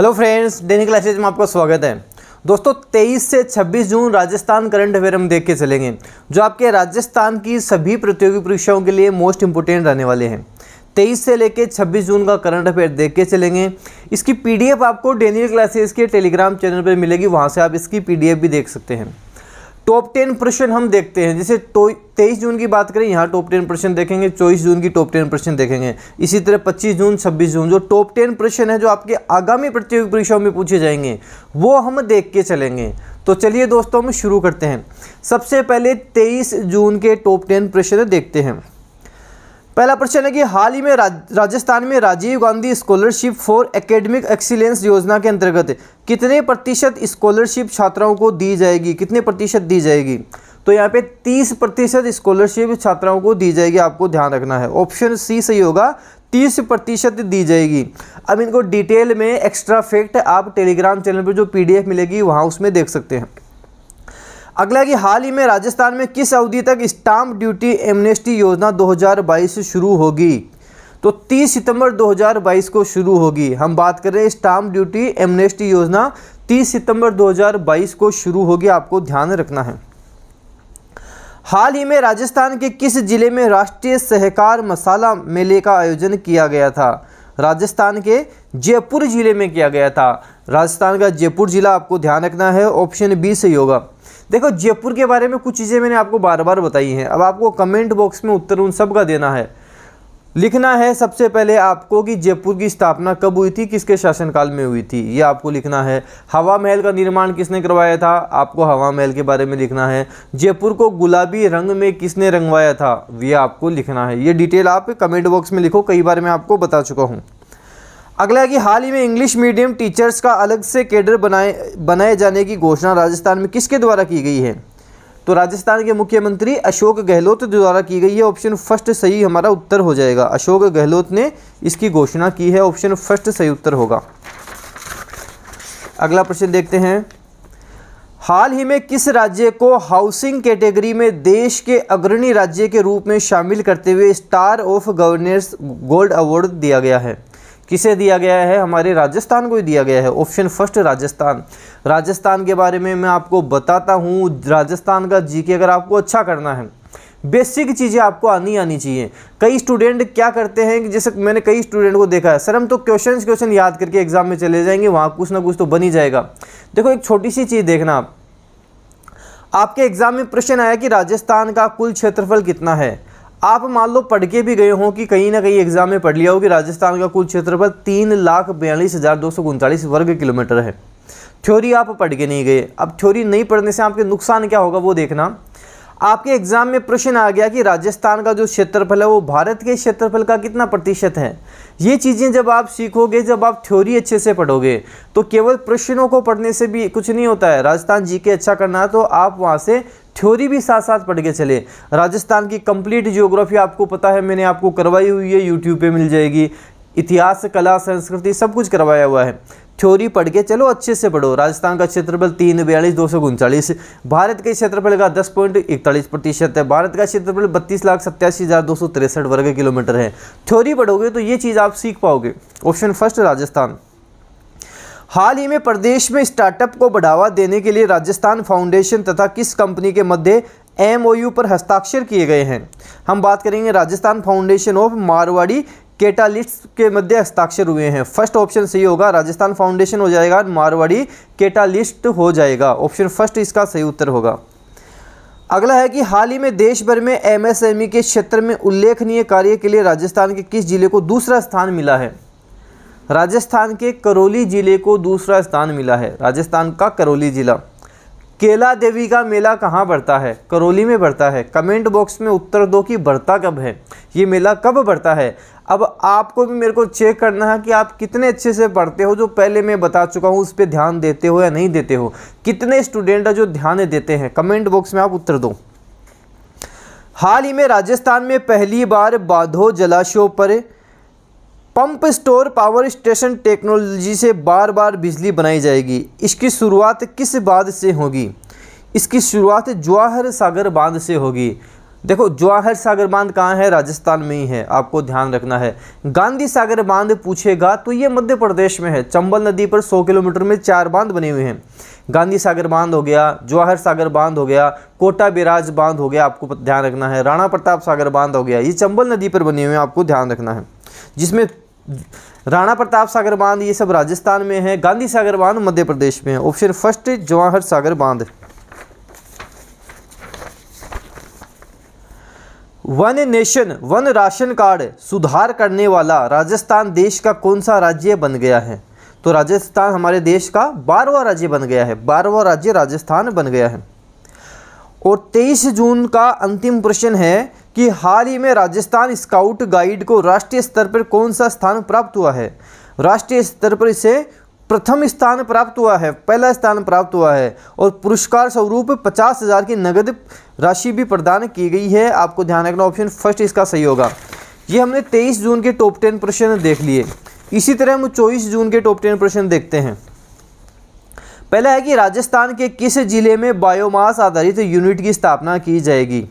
hello friends डेनी classes में आपका स्वागत है दोस्तों 23 से 26 जून राजस्थान करंट अफेयर हम देख के चलेंगे जो आपके राजस्थान की सभी प्रतियोगी परीक्षाओं के लिए मोस्ट इंपोर्टेंट रहने वाले हैं 23 से लेकर 26 जून का करंट अफेयर देख के चलेंगे इसकी पीडीएफ आपको डेनियल क्लासेज के टेलीग्राम चैनल पर मिलेगी वहाँ से आप इसकी पी भी देख सकते हैं टॉप टेन प्रश्न हम देखते हैं जैसे तो, तेईस जून की बात करें यहाँ टॉप टेन प्रश्न देखेंगे चौबीस जून की टॉप टेन प्रश्न देखेंगे इसी तरह पच्चीस जून छब्बीस जून जो टॉप टेन प्रश्न है जो आपके आगामी प्रतियोगी परीक्षाओं में पूछे जाएंगे वो हम देख के चलेंगे तो चलिए दोस्तों हम शुरू करते हैं सबसे पहले तेईस जून के टॉप टेन प्रश्न देखते हैं पहला प्रश्न है कि हाल ही में राजस्थान में Rajiv Gandhi scholarship for academic excellence योजना के अंतर्गत कितने प्रतिशत स्कॉलरशिप छात्राओं को दी जाएगी कितने प्रतिशत दी जाएगी तो यहाँ पे 30 प्रतिशत स्कॉलरशिप छात्राओं को दी जाएगी आपको ध्यान रखना है ऑप्शन सी सही होगा 30 प्रतिशत दी जाएगी अब इनको डिटेल में एक्स्ट्रा फैक्ट आप टेलीग्राम चैनल पर जो पीडीएफ मिलेगी वहाँ उसमें देख सकते हैं अगला कि हाल ही में राजस्थान में किस अवधि तक स्टाम्प ड्यूटी एमनेस्टी योजना 2022 शुरू होगी तो 30 सितंबर 2022 को शुरू होगी हम बात कर रहे हैं स्टाम्प ड्यूटी एमनेस्टी योजना 30 सितंबर 2022 को शुरू होगी आपको ध्यान रखना है हाल ही में राजस्थान के किस जिले में राष्ट्रीय सहकार मसाला मेले का आयोजन किया गया था राजस्थान के जयपुर ज़िले में किया गया था राजस्थान का जयपुर ज़िला आपको ध्यान रखना है ऑप्शन बी सही होगा देखो जयपुर के बारे में कुछ चीज़ें मैंने आपको बार बार बताई हैं अब आपको कमेंट बॉक्स में उत्तर उन सब का देना है लिखना है सबसे पहले आपको कि जयपुर की स्थापना कब हुई थी किसके शासनकाल में हुई थी ये आपको लिखना है हवा महल का निर्माण किसने करवाया था आपको हवा महल के बारे में लिखना है जयपुर को गुलाबी रंग में किसने रंगवाया था ये आपको लिखना है ये डिटेल आप कमेंट बॉक्स में लिखो कई बार मैं आपको बता चुका हूँ अगला है कि हाल ही में इंग्लिश मीडियम टीचर्स का अलग से कैडर बनाए बनाए जाने की घोषणा राजस्थान में किसके द्वारा की गई है तो राजस्थान के मुख्यमंत्री अशोक गहलोत द्वारा की गई है ऑप्शन फर्स्ट सही हमारा उत्तर हो जाएगा अशोक गहलोत ने इसकी घोषणा की है ऑप्शन फर्स्ट सही उत्तर होगा अगला प्रश्न देखते हैं हाल ही में किस राज्य को हाउसिंग कैटेगरी में देश के अग्रणी राज्य के रूप में शामिल करते हुए star of governors gold award दिया गया है किसे दिया गया है हमारे राजस्थान को ही दिया गया है ऑप्शन फर्स्ट राजस्थान राजस्थान के बारे में मैं आपको बताता हूँ राजस्थान का जीके अगर आपको अच्छा करना है बेसिक चीज़ें आपको आनी आनी चाहिए कई स्टूडेंट क्या करते हैं कि जैसे मैंने कई स्टूडेंट को देखा है सर हम तो क्वेश्चन क्वेश्चन याद करके एग्जाम में चले जाएंगे वहाँ कुछ ना कुछ तो बनी जाएगा देखो एक छोटी सी चीज़ देखना आप आपके एग्जाम में प्रश्न आया कि राजस्थान का कुल क्षेत्रफल कितना है आप मान लो पढ़ के भी गए हों कि कहीं ना कहीं एग्जाम में पढ़ लिया हो कि राजस्थान का कुल क्षेत्रफल तीन लाख बयालीस हज़ार दो सौ उनतालीस वर्ग किलोमीटर है थ्योरी आप पढ़ के नहीं गए अब थ्योरी नहीं पढ़ने से आपके नुकसान क्या होगा वो देखना आपके एग्जाम में प्रश्न आ गया कि राजस्थान का जो क्षेत्रफल है वो भारत के क्षेत्रफल का कितना प्रतिशत है ये चीज़ें जब आप सीखोगे जब आप थ्योरी अच्छे से पढ़ोगे तो केवल प्रश्नों को पढ़ने से भी कुछ नहीं होता है राजस्थान जी के अच्छा करना है तो आप वहाँ से थ्योरी भी साथ साथ पढ़ के चले राजस्थान की कंप्लीट जियोग्राफी आपको पता है मैंने आपको करवाई हुई है यूट्यूब पे मिल जाएगी इतिहास कला संस्कृति सब कुछ करवाया हुआ है थ्योरी पढ़ के चलो अच्छे से पढ़ो राजस्थान का क्षेत्रफल तीन बयालीस दो सौ उनचालीस भारत के क्षेत्रफल का दस पॉइंट इकतालीस प्रतिशत है भारत का क्षेत्रफल बत्तीस लाख सत्तासी हज़ार दो सौ तिरसठ वर्ग किलोमीटर है थ्योरी पढ़ोगे तो ये चीज़ आप सीख पाओगे ऑप्शन फर्स्ट राजस्थान हाल ही में प्रदेश में स्टार्टअप को बढ़ावा देने के लिए राजस्थान फाउंडेशन तथा किस कंपनी के मध्य एमओयू पर हस्ताक्षर किए गए हैं हम बात करेंगे Rajasthan foundation of Marwari catalysts के मध्य हस्ताक्षर हुए हैं फर्स्ट ऑप्शन सही होगा राजस्थान फाउंडेशन हो जाएगा मारवाड़ी केटालिस्ट हो जाएगा ऑप्शन फर्स्ट इसका सही उत्तर होगा अगला है कि हाल ही में देश भर में एमएसएमई e के क्षेत्र में उल्लेखनीय कार्य के लिए राजस्थान के किस जिले को दूसरा स्थान मिला है राजस्थान के करौली ज़िले को दूसरा स्थान मिला है राजस्थान का करौली ज़िला केला देवी का मेला कहाँ बढ़ता है करौली में बढ़ता है कमेंट बॉक्स में उत्तर दो कि बढ़ता कब है ये मेला कब बढ़ता है अब आपको भी मेरे को चेक करना है कि आप कितने अच्छे से पढ़ते हो जो पहले मैं बता चुका हूँ उस पर ध्यान देते हो या नहीं देते हो कितने स्टूडेंट है जो ध्यान देते हैं कमेंट बॉक्स में आप उत्तर दो हाल ही में राजस्थान में पहली बार बाधो जलाशयों पर pump store power station technology से बार बार बिजली बनाई जाएगी इसकी शुरुआत किस बांध से होगी इसकी शुरुआत जवाहर सागर बांध से होगी देखो जवाहर सागर बांध कहाँ है राजस्थान में ही है आपको ध्यान रखना है गांधी सागर बांध पूछेगा तो ये मध्य प्रदेश में है चंबल नदी पर 100 किलोमीटर में चार बांध बने हुए हैं गांधी सागर बांध हो गया जवाहर सागर बांध हो गया कोटा बिराज बांध हो गया आपको ध्यान रखना है राणा प्रताप सागर बांध हो गया ये चंबल नदी पर बने हुए हैं आपको ध्यान रखना है जिसमें राणा प्रताप सागर बांध ये सब राजस्थान में है गांधी सागर बांध मध्य प्रदेश में है ऑप्शन फर्स्ट जवाहर सागर बांध one nation one ration card सुधार करने वाला राजस्थान देश का कौन सा राज्य बन गया है तो राजस्थान हमारे देश का बारहवा राज्य बन गया है बारहवा राज्य राजस्थान बन गया है और 23 जून का अंतिम प्रश्न है कि हाल ही में राजस्थान स्काउट गाइड को राष्ट्रीय स्तर पर कौन सा स्थान प्राप्त हुआ है राष्ट्रीय स्तर पर इसे प्रथम स्थान प्राप्त हुआ है पहला स्थान प्राप्त हुआ है और पुरस्कार स्वरूप पचास हज़ार की नगद राशि भी प्रदान की गई है आपको ध्यान रखना ऑप्शन फर्स्ट इसका सही होगा ये हमने तेईस जून के टॉप टेन प्रश्न देख लिए इसी तरह हम चौबीस जून के टॉप टेन प्रश्न देखते हैं पहला है कि राजस्थान के किस जिले में बायोमास आधारित यूनिट की स्थापना की जाएगी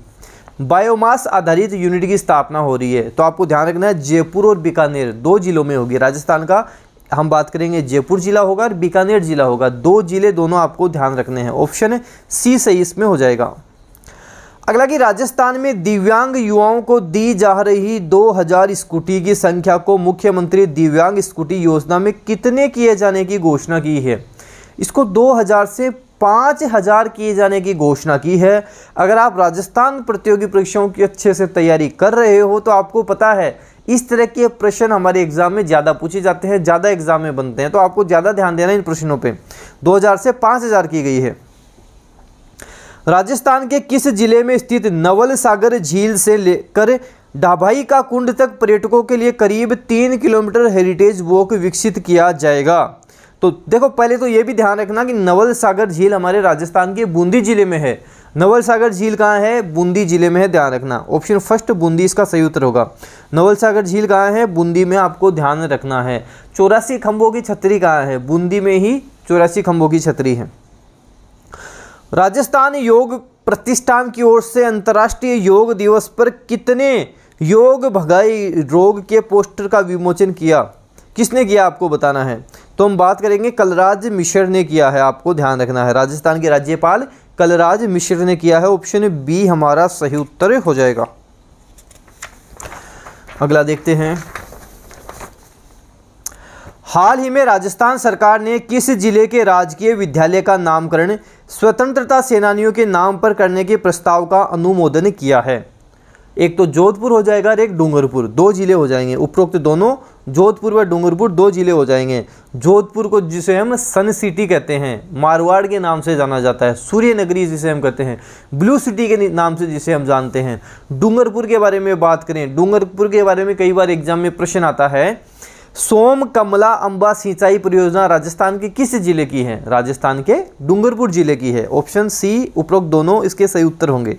बायोमास आधारित यूनिट की स्थापना हो रही है तो आपको ध्यान रखना है जयपुर और बीकानेर दो जिलों में होगी राजस्थान का हम बात करेंगे जयपुर जिला होगा और बीकानेर जिला होगा दो जिले दोनों आपको ध्यान रखने हैं ऑप्शन सी सही इसमें हो जाएगा अगला कि राजस्थान में दिव्यांग युवाओं को दी जा रही 2000 स्कूटी की संख्या को मुख्यमंत्री दिव्यांग स्कूटी योजना में कितने किए जाने की घोषणा की है इसको 2000 से पाँच हज़ार किए जाने की घोषणा की है अगर आप राजस्थान प्रतियोगी परीक्षाओं की अच्छे से तैयारी कर रहे हो तो आपको पता है इस तरह के प्रश्न हमारे एग्ज़ाम में ज़्यादा पूछे जाते हैं ज़्यादा एग्ज़ाम में बनते हैं तो आपको ज़्यादा ध्यान देना इन प्रश्नों पर दो से पाँच की गई है राजस्थान के किस जिले में स्थित नवल सागर झील से लेकर ढाभाई का कुंड तक पर्यटकों के लिए करीब तीन किलोमीटर हेरिटेज वॉक विकसित किया जाएगा तो देखो पहले तो ये भी ध्यान रखना कि नवल सागर झील हमारे राजस्थान के बूंदी ज़िले में है नवल सागर झील कहाँ है बूंदी ज़िले में है ध्यान रखना ऑप्शन फर्स्ट बूंदी इसका सही उत्तर होगा नवल सागर झील कहाँ है बूंदी में आपको ध्यान रखना है चौरासी खंभों की छतरी कहाँ है बूंदी में ही चौरासी खंभों की छतरी है राजस्थान योग प्रतिष्ठान की ओर से अंतर्राष्ट्रीय योग दिवस पर कितने योग भगाई रोग के पोस्टर का विमोचन किया किसने किया आपको बताना है तो हम बात करेंगे कलराज मिश्र ने किया है आपको ध्यान रखना है राजस्थान के राज्यपाल कलराज मिश्र ने किया है ऑप्शन बी हमारा सही उत्तर हो जाएगा अगला देखते हैं हाल ही में राजस्थान सरकार ने किस जिले के राजकीय विद्यालय का नामकरण स्वतंत्रता सेनानियों के नाम पर करने के प्रस्ताव का अनुमोदन किया है एक तो जोधपुर हो जाएगा और एक डूंगरपुर दो जिले हो जाएंगे उपरोक्त दोनों जोधपुर व डूंगरपुर दो ज़िले हो जाएंगे जोधपुर को जिसे हम सन सिटी कहते हैं मारवाड़ के नाम से जाना जाता है सूर्य नगरी जिसे हम कहते हैं ब्लू सिटी के नाम से जिसे हम जानते हैं डूंगरपुर के बारे में बात करें डूंगरपुर के बारे में कई बार एग्जाम में प्रश्न आता है सोम कमला अंबा सिंचाई परियोजना राजस्थान के किस जिले की है राजस्थान के डूंगरपुर जिले की है ऑप्शन सी उपरोक्त दोनों इसके सही उत्तर होंगे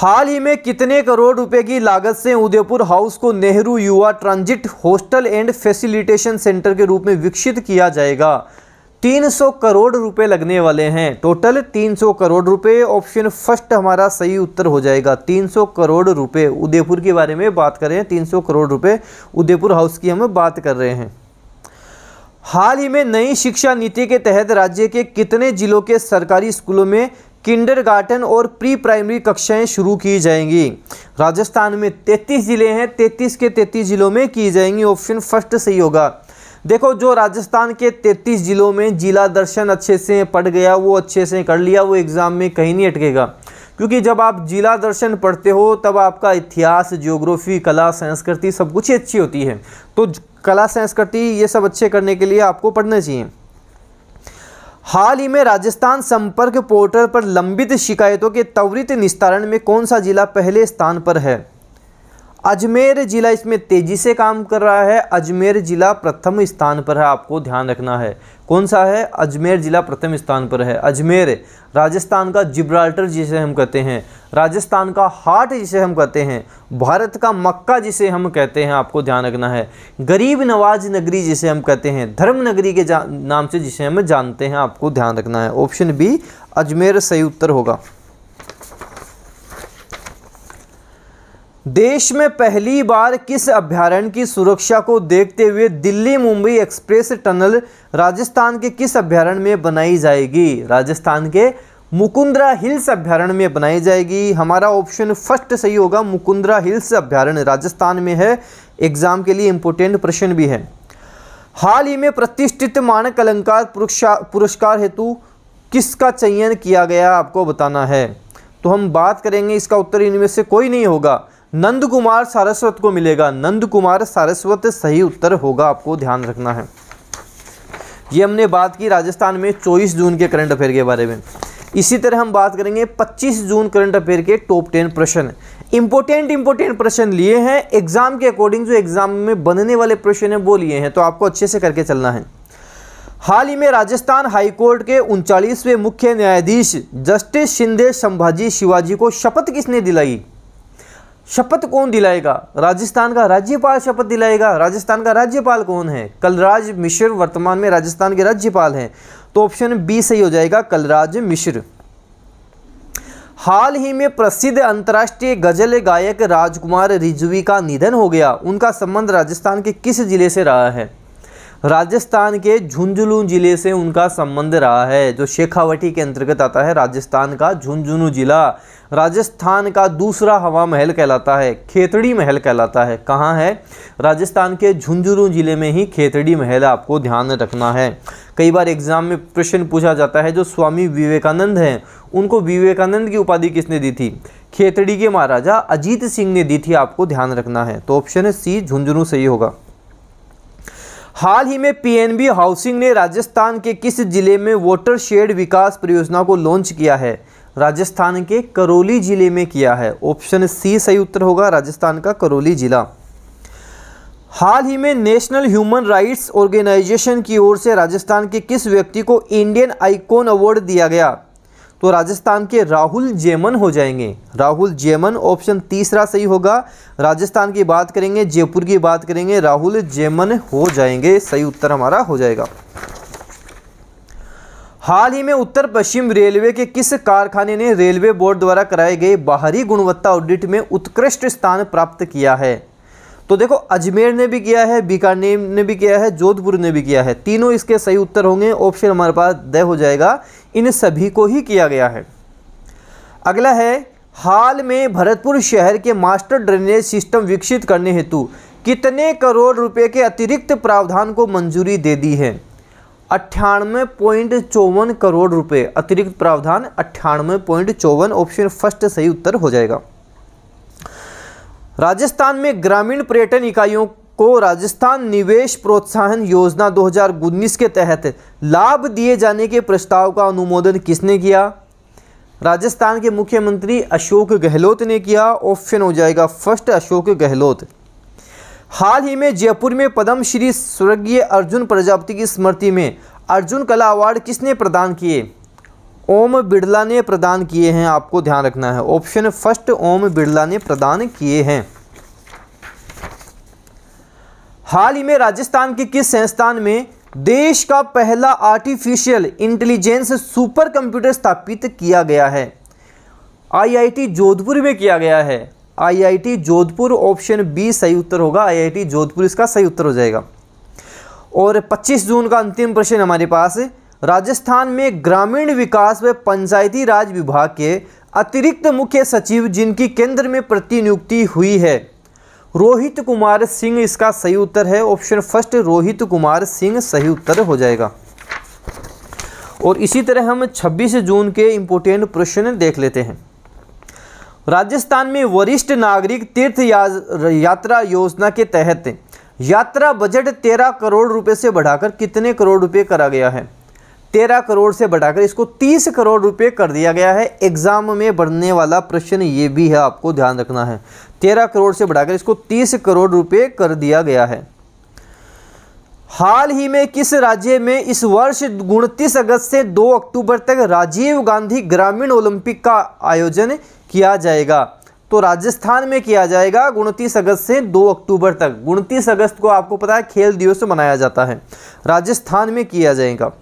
हाल ही में कितने करोड़ रुपए की लागत से उदयपुर हाउस को Nehru Yuva transit hostel and facilitation centre के रूप में विकसित किया जाएगा 300 करोड़ रुपए लगने वाले हैं टोटल 300 करोड़ रुपए ऑप्शन फर्स्ट हमारा सही उत्तर हो जाएगा 300 करोड़ रुपए उदयपुर के बारे में बात कर रहे हैं 300 करोड़ रुपए उदयपुर हाउस की हम बात कर रहे हैं हाल ही में नई शिक्षा नीति के तहत राज्य के कितने जिलों के सरकारी स्कूलों में किंडरगार्टन और प्री प्राइमरी कक्षाएं शुरू की जाएंगी राजस्थान में 33 ज़िले हैं 33 के 33 ज़िलों में की जाएंगी ऑप्शन फर्स्ट सही होगा देखो जो राजस्थान के 33 ज़िलों में जिला दर्शन अच्छे से पढ़ गया वो अच्छे से कर लिया वो एग्ज़ाम में कहीं नहीं अटकेगा क्योंकि जब आप जिला दर्शन पढ़ते हो तब आपका इतिहास ज्योग्राफी कला संस्कृति सब कुछ ही अच्छी होती है तो कला संस्कृति ये सब अच्छे करने के लिए आपको पढ़ना चाहिए हाल ही में राजस्थान संपर्क पोर्टल पर लंबित शिकायतों के त्वरित निस्तारण में कौन सा जिला पहले स्थान पर है अजमेर ज़िला इसमें तेज़ी से काम कर रहा है अजमेर ज़िला प्रथम स्थान पर है आपको ध्यान रखना है कौन सा है अजमेर ज़िला प्रथम स्थान पर है अजमेर राजस्थान का जिब्राल्टर जिसे हम कहते हैं राजस्थान का हाट जिसे हम कहते हैं भारत का मक्का जिसे हम कहते हैं आपको ध्यान रखना है गरीब नवाज नगरी जिसे हम कहते हैं धर्म नगरी के नाम से जिसे हम जानते हैं आपको ध्यान रखना है ऑप्शन बी अजमेर सही उत्तर होगा देश में पहली बार किस अभ्यारण्य की सुरक्षा को देखते हुए दिल्ली मुंबई एक्सप्रेस टनल राजस्थान के किस अभ्यारण्य में बनाई जाएगी राजस्थान के मुकुंद्रा हिल्स अभ्यारण्य में बनाई जाएगी हमारा ऑप्शन फर्स्ट सही होगा मुकुंद्रा हिल्स अभ्यारण्य राजस्थान में है एग्जाम के लिए इंपोर्टेंट प्रश्न भी है हाल ही में प्रतिष्ठित मानक अलंकार पुरस्कार हेतु किसका चयन किया गया आपको बताना है तो हम बात करेंगे इसका उत्तर इनमें से कोई नहीं होगा नंद कुमार सारस्वत को मिलेगा नंद कुमार सारस्वत सही उत्तर होगा आपको ध्यान रखना है ये हमने बात की राजस्थान में 24 जून के करंट अफेयर के बारे में इसी तरह हम बात करेंगे 25 जून करंट अफेयर के टॉप टेन प्रश्न इंपॉर्टेंट इंपॉर्टेंट प्रश्न लिए हैं एग्जाम के अकॉर्डिंग जो एग्जाम में बनने वाले प्रश्न हैं वो लिए हैं तो आपको अच्छे से करके चलना है हाल ही में राजस्थान हाईकोर्ट के उनचालीसवें मुख्य न्यायाधीश जस्टिस शिंदे संभाजी शिवाजी को शपथ किसने दिलाई शपथ कौन दिलाएगा राजस्थान का राज्यपाल शपथ दिलाएगा राजस्थान का राज्यपाल कौन है कलराज मिश्र वर्तमान में राजस्थान के राज्यपाल हैं तो ऑप्शन बी सही हो जाएगा कलराज मिश्र हाल ही में प्रसिद्ध अंतर्राष्ट्रीय गजल गायक राजकुमार रिजवी का निधन हो गया उनका संबंध राजस्थान के किस जिले से रहा है राजस्थान के झुंझुनू जिले से उनका संबंध रहा है जो शेखावटी के अंतर्गत आता है राजस्थान का झुंझुनू जिला राजस्थान का दूसरा हवा महल कहलाता है खेतड़ी महल कहलाता है कहाँ है राजस्थान के झुंझुनू जिले में ही खेतड़ी महल आपको ध्यान रखना है कई बार एग्जाम में प्रश्न पूछा जाता है जो स्वामी विवेकानंद हैं उनको विवेकानंद की उपाधि किसने दी थी खेतड़ी के महाराजा अजीत सिंह ने दी थी आपको ध्यान रखना है तो ऑप्शन सी झुंझुनू सही होगा हाल ही में पीएनबी हाउसिंग ने राजस्थान के किस जिले में वोटर शेड विकास परियोजना को लॉन्च किया है राजस्थान के करौली जिले में किया है ऑप्शन सी सही उत्तर होगा राजस्थान का करौली जिला हाल ही में नेशनल ह्यूमन राइट्स ऑर्गेनाइजेशन की ओर से राजस्थान के किस व्यक्ति को इंडियन आइकॉन अवार्ड दिया गया तो राजस्थान के राहुल जेमन हो जाएंगे राहुल जेमन ऑप्शन तीसरा सही होगा राजस्थान की बात करेंगे जयपुर की बात करेंगे राहुल जेमन हो जाएंगे सही उत्तर हमारा हो जाएगा हाल ही में उत्तर पश्चिम रेलवे के किस कारखाने ने रेलवे बोर्ड द्वारा कराए गए बाहरी गुणवत्ता ऑडिट में उत्कृष्ट स्थान प्राप्त किया है तो देखो अजमेर ने भी किया है बीकानेर ने भी किया है जोधपुर ने भी किया है तीनों इसके सही उत्तर होंगे ऑप्शन हमारे पास तय हो जाएगा इन सभी को ही किया गया है अगला है हाल में भरतपुर शहर के मास्टर ड्रेनेज सिस्टम विकसित करने हेतु कितने करोड़ रुपए के अतिरिक्त प्रावधान को मंजूरी दे दी है अट्ठानवे पॉइंट चौवन करोड़ रुपए अतिरिक्त प्रावधान अट्ठानवे पॉइंट चौवन ऑप्शन फर्स्ट सही उत्तर हो जाएगा राजस्थान में ग्रामीण पर्यटन इकाइयों को राजस्थान निवेश प्रोत्साहन योजना 2019 के तहत लाभ दिए जाने के प्रस्ताव का अनुमोदन किसने किया राजस्थान के मुख्यमंत्री अशोक गहलोत ने किया ऑप्शन हो जाएगा फर्स्ट अशोक गहलोत हाल ही में जयपुर में पद्मश्री श्री स्वर्गीय अर्जुन प्रजापति की स्मृति में अर्जुन कला अवार्ड किसने प्रदान किए ओम बिड़ला ने प्रदान किए हैं आपको ध्यान रखना है ऑप्शन फर्स्ट ओम बिड़ला ने प्रदान किए हैं हाल ही में राजस्थान के किस संस्थान में देश का पहला आर्टिफिशियल इंटेलिजेंस सुपर कंप्यूटर स्थापित किया गया है आईआईटी जोधपुर में किया गया है आईआईटी जोधपुर ऑप्शन बी सही उत्तर होगा आईआईटी जोधपुर इसका सही उत्तर हो जाएगा और 25 जून का अंतिम प्रश्न हमारे पास राजस्थान में ग्रामीण विकास व पंचायती राज विभाग के अतिरिक्त मुख्य सचिव जिनकी केंद्र में प्रतिनियुक्ति हुई है रोहित कुमार सिंह इसका सही उत्तर है ऑप्शन फर्स्ट रोहित कुमार सिंह सही उत्तर हो जाएगा और इसी तरह हम 26 जून के इम्पोर्टेंट प्रश्न देख लेते हैं राजस्थान में वरिष्ठ नागरिक तीर्थ यात्रा योजना के तहत यात्रा बजट तेरह करोड़ रुपए से बढ़ाकर कितने करोड़ रुपए करा गया है तेरह करोड़ से बढ़ाकर इसको तीस करोड़ रुपए कर दिया गया है एग्ज़ाम में बढ़ने वाला प्रश्न ये भी है आपको ध्यान रखना है तेरह करोड़ से बढ़ाकर इसको तीस करोड़ रुपए कर दिया गया है हाल ही में किस राज्य में इस वर्ष उनतीस अगस्त से 2 अक्टूबर तक राजीव गांधी ग्रामीण ओलंपिक का आयोजन किया जाएगा तो राजस्थान में किया जाएगा उनतीस अगस्त से 2 अक्टूबर तक उनतीस अगस्त को आपको पता है खेल दिवस मनाया जाता है राजस्थान में किया जाएगा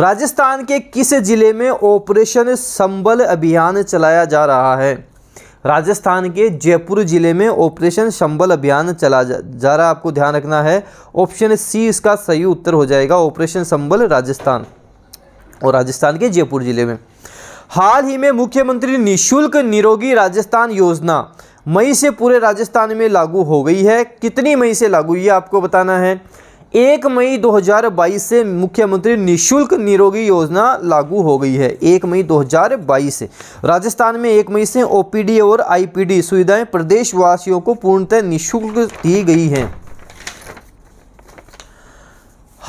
राजस्थान के किस जिले में ऑपरेशन संबल अभियान चलाया जा रहा है राजस्थान के जयपुर जिले में ऑपरेशन संबल अभियान चला जा, जा रहा आपको ध्यान रखना है ऑप्शन सी इसका सही उत्तर हो जाएगा ऑपरेशन संबल राजस्थान और राजस्थान के जयपुर जिले में हाल ही में मुख्यमंत्री निशुल्क निरोगी राजस्थान योजना मई से पूरे राजस्थान में लागू हो गई है कितनी मई से लागू ये आपको बताना है एक मई 2022 से मुख्यमंत्री निशुल्क निरोगी योजना लागू हो गई है एक मई 2022 से राजस्थान में एक मई से ओपीडी और आईपीडी सुविधाएं प्रदेशवासियों को पूर्णतः निशुल्क दी गई हैं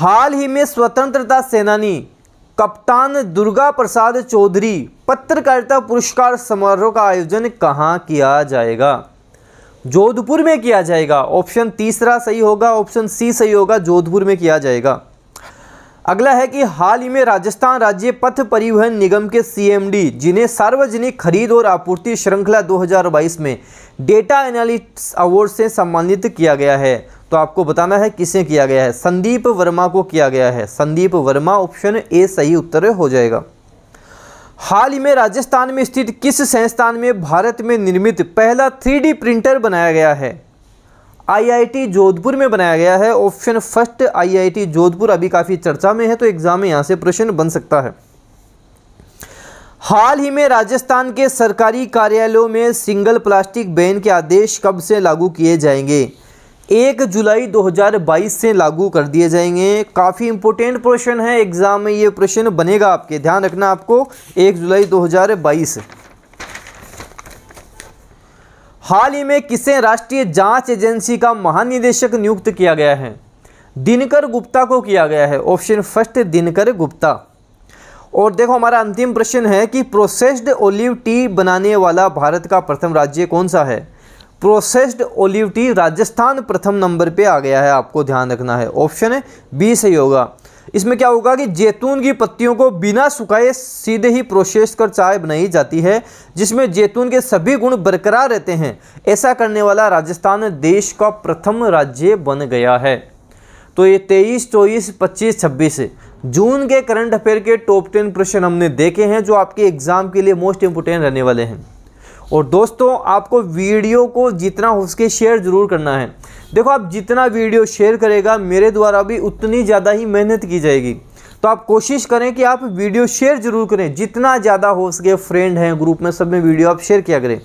हाल ही में स्वतंत्रता सेनानी कप्तान दुर्गा प्रसाद चौधरी पत्रकारिता पुरस्कार समारोह का आयोजन कहां किया जाएगा जोधपुर में किया जाएगा ऑप्शन तीसरा सही होगा ऑप्शन सी सही होगा जोधपुर में किया जाएगा अगला है कि हाल ही में राजस्थान राज्य पथ परिवहन निगम के सीएमडी जिन्हें सार्वजनिक खरीद और आपूर्ति श्रृंखला 2022 में डेटा एनालिट्स अवार्ड से सम्मानित किया गया है तो आपको बताना है किसे किया गया है संदीप वर्मा को किया गया है संदीप वर्मा ऑप्शन ए सही उत्तर हो जाएगा हाल ही में राजस्थान में स्थित किस संस्थान में भारत में निर्मित पहला थ्री प्रिंटर बनाया गया है आईआईटी जोधपुर में बनाया गया है ऑप्शन फर्स्ट आईआईटी जोधपुर अभी काफ़ी चर्चा में है तो एग्जाम में यहाँ से प्रश्न बन सकता है हाल ही में राजस्थान के सरकारी कार्यालयों में सिंगल प्लास्टिक बैन के आदेश कब से लागू किए जाएंगे एक जुलाई 2022 से लागू कर दिए जाएंगे काफ़ी इंपॉर्टेंट प्रश्न है एग्ज़ाम में ये प्रश्न बनेगा आपके ध्यान रखना आपको एक जुलाई 2022 हाल ही में किसे राष्ट्रीय जांच एजेंसी का महानिदेशक नियुक्त किया गया है दिनकर गुप्ता को किया गया है ऑप्शन फर्स्ट दिनकर गुप्ता और देखो हमारा अंतिम प्रश्न है कि प्रोसेस्ड ओलिव टी बनाने वाला भारत का प्रथम राज्य कौन सा है प्रोसेस्ड ओलिव टी राजस्थान प्रथम नंबर पे आ गया है आपको ध्यान रखना है ऑप्शन है बी सही होगा इसमें क्या होगा कि जैतून की पत्तियों को बिना सुखाए सीधे ही प्रोसेस कर चाय बनाई जाती है जिसमें जैतून के सभी गुण बरकरार रहते हैं ऐसा करने वाला राजस्थान देश का प्रथम राज्य बन गया है तो ये तेईस चौबीस पच्चीस छब्बीस जून के करंट अफेयर के टॉप टेन प्रश्न हमने देखे हैं जो आपके एग्जाम के लिए मोस्ट इम्पोर्टेंट रहने वाले हैं और दोस्तों आपको वीडियो को जितना हो सके शेयर ज़रूर करना है देखो आप जितना वीडियो शेयर करेगा मेरे द्वारा भी उतनी ज़्यादा ही मेहनत की जाएगी तो आप कोशिश करें कि आप वीडियो शेयर जरूर करें जितना ज़्यादा हो सके फ्रेंड हैं ग्रुप में सब में वीडियो आप शेयर किया करें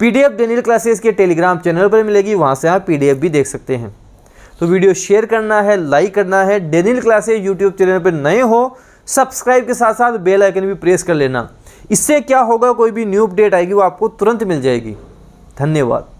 पीडीएफ डेनियल क्लासेस के टेलीग्राम चैनल पर मिलेगी वहाँ से आप पीडीएफ भी देख सकते हैं तो वीडियो शेयर करना है लाइक करना है डेनियल क्लासेस यूट्यूब चैनल पर नए हो सब्सक्राइब के साथ साथ बेल आइकन भी प्रेस कर लेना इससे क्या होगा कोई भी न्यू अपडेट आएगी वो आपको तुरंत मिल जाएगी धन्यवाद